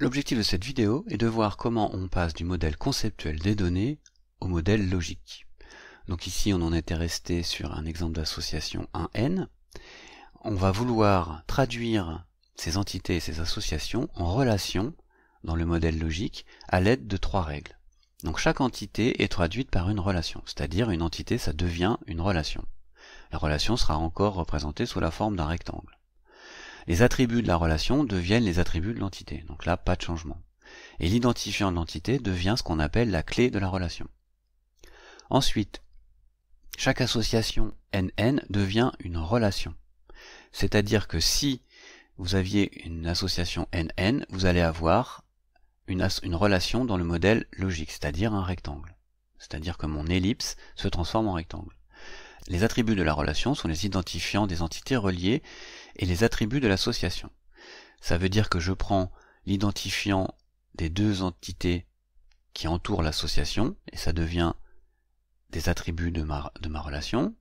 L'objectif de cette vidéo est de voir comment on passe du modèle conceptuel des données au modèle logique. Donc ici on en était resté sur un exemple d'association 1n. On va vouloir traduire ces entités et ces associations en relation dans le modèle logique à l'aide de trois règles. Donc chaque entité est traduite par une relation, c'est-à-dire une entité ça devient une relation. La relation sera encore représentée sous la forme d'un rectangle les attributs de la relation deviennent les attributs de l'entité. Donc là, pas de changement. Et l'identifiant de l'entité devient ce qu'on appelle la clé de la relation. Ensuite, chaque association NN devient une relation. C'est-à-dire que si vous aviez une association NN, vous allez avoir une, une relation dans le modèle logique, c'est-à-dire un rectangle. C'est-à-dire que mon ellipse se transforme en rectangle. Les attributs de la relation sont les identifiants des entités reliées et les attributs de l'association. Ça veut dire que je prends l'identifiant des deux entités qui entourent l'association, et ça devient des attributs de ma, de ma relation,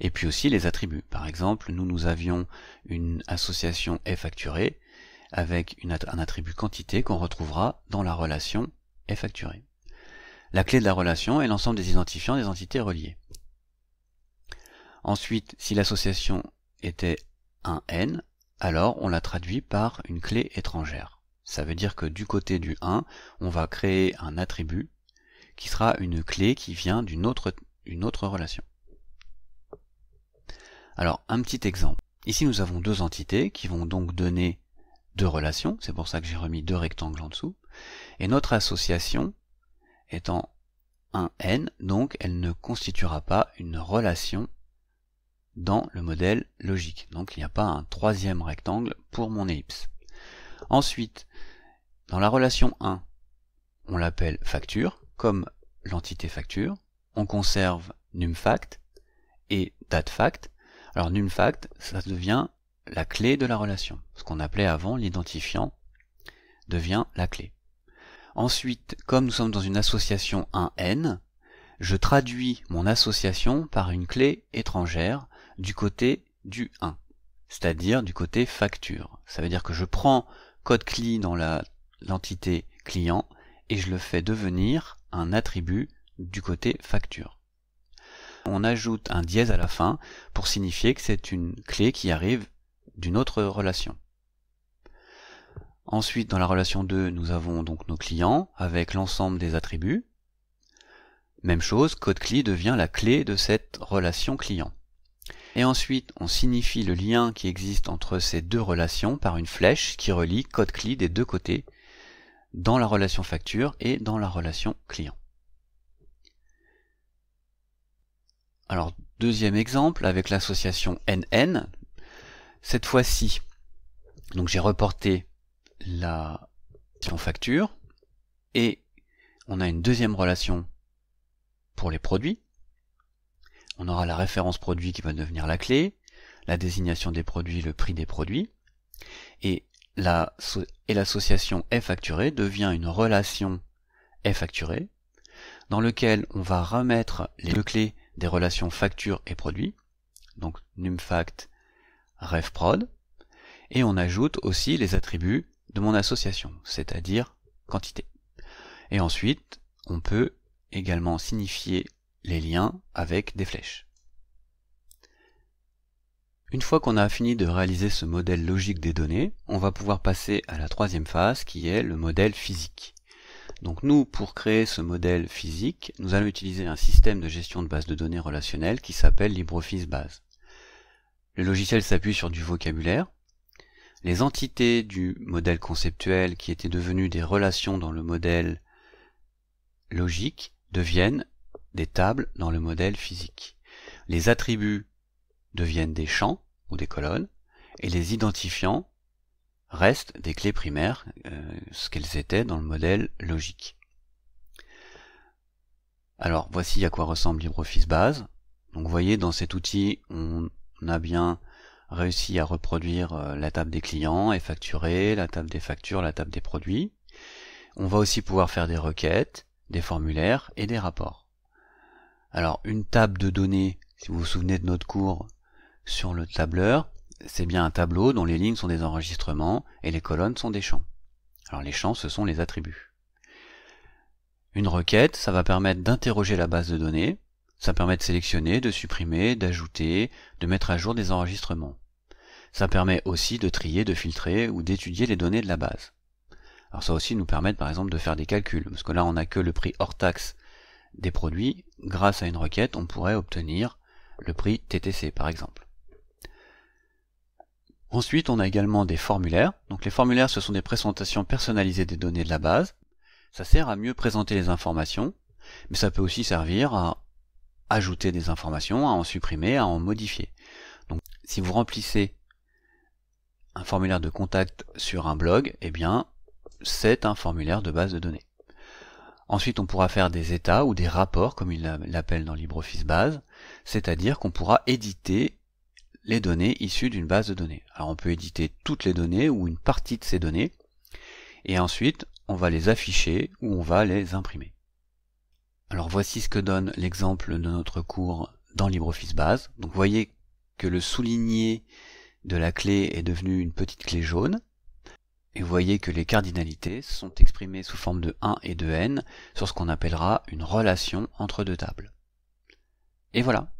et puis aussi les attributs. Par exemple, nous, nous avions une association est facturée avec un attribut quantité qu'on retrouvera dans la relation est facturée. La clé de la relation est l'ensemble des identifiants des entités reliées. Ensuite, si l'association était un n, alors on la traduit par une clé étrangère. Ça veut dire que du côté du 1, on va créer un attribut qui sera une clé qui vient d'une autre, une autre relation. Alors, un petit exemple. Ici, nous avons deux entités qui vont donc donner deux relations. C'est pour ça que j'ai remis deux rectangles en dessous. Et notre association étant un n, donc elle ne constituera pas une relation dans le modèle logique. Donc il n'y a pas un troisième rectangle pour mon ellipse. Ensuite, dans la relation 1, on l'appelle facture, comme l'entité facture. On conserve numFact et dateFact. Alors numFact, ça devient la clé de la relation. Ce qu'on appelait avant l'identifiant devient la clé. Ensuite, comme nous sommes dans une association 1n, je traduis mon association par une clé étrangère du côté du 1, c'est-à-dire du côté facture. Ça veut dire que je prends code client dans l'entité client et je le fais devenir un attribut du côté facture. On ajoute un dièse à la fin pour signifier que c'est une clé qui arrive d'une autre relation. Ensuite, dans la relation 2, nous avons donc nos clients avec l'ensemble des attributs. Même chose, code client devient la clé de cette relation client. Et ensuite, on signifie le lien qui existe entre ces deux relations par une flèche qui relie code CLI des deux côtés, dans la relation facture et dans la relation client. Alors, deuxième exemple avec l'association NN. Cette fois-ci, donc j'ai reporté la relation facture et on a une deuxième relation pour les produits on aura la référence produit qui va devenir la clé, la désignation des produits, le prix des produits, et la, et l'association est facturée devient une relation est facturée dans lequel on va remettre les deux clés des relations facture et produit, donc numfact, refprod, et on ajoute aussi les attributs de mon association, c'est-à-dire quantité. Et ensuite, on peut également signifier les liens avec des flèches. Une fois qu'on a fini de réaliser ce modèle logique des données, on va pouvoir passer à la troisième phase qui est le modèle physique. Donc nous, pour créer ce modèle physique, nous allons utiliser un système de gestion de base de données relationnelle qui s'appelle LibreOffice Base. Le logiciel s'appuie sur du vocabulaire. Les entités du modèle conceptuel qui étaient devenues des relations dans le modèle logique deviennent des tables dans le modèle physique. Les attributs deviennent des champs ou des colonnes, et les identifiants restent des clés primaires, euh, ce qu'elles étaient dans le modèle logique. Alors voici à quoi ressemble LibreOffice Base. Donc vous voyez dans cet outil on a bien réussi à reproduire euh, la table des clients et facturer, la table des factures, la table des produits. On va aussi pouvoir faire des requêtes, des formulaires et des rapports. Alors une table de données, si vous vous souvenez de notre cours sur le tableur, c'est bien un tableau dont les lignes sont des enregistrements et les colonnes sont des champs. Alors les champs, ce sont les attributs. Une requête, ça va permettre d'interroger la base de données, ça permet de sélectionner, de supprimer, d'ajouter, de mettre à jour des enregistrements. Ça permet aussi de trier, de filtrer ou d'étudier les données de la base. Alors ça aussi nous permet par exemple de faire des calculs, parce que là on n'a que le prix hors taxe des produits, grâce à une requête, on pourrait obtenir le prix TTC par exemple. Ensuite, on a également des formulaires. Donc les formulaires, ce sont des présentations personnalisées des données de la base. Ça sert à mieux présenter les informations, mais ça peut aussi servir à ajouter des informations, à en supprimer, à en modifier. Donc si vous remplissez un formulaire de contact sur un blog, eh bien c'est un formulaire de base de données. Ensuite, on pourra faire des états ou des rapports, comme il l'appelle dans LibreOffice Base, c'est-à-dire qu'on pourra éditer les données issues d'une base de données. Alors on peut éditer toutes les données ou une partie de ces données, et ensuite on va les afficher ou on va les imprimer. Alors voici ce que donne l'exemple de notre cours dans LibreOffice Base. Donc vous voyez que le souligné de la clé est devenu une petite clé jaune, et vous voyez que les cardinalités sont exprimées sous forme de 1 et de n sur ce qu'on appellera une relation entre deux tables. Et voilà,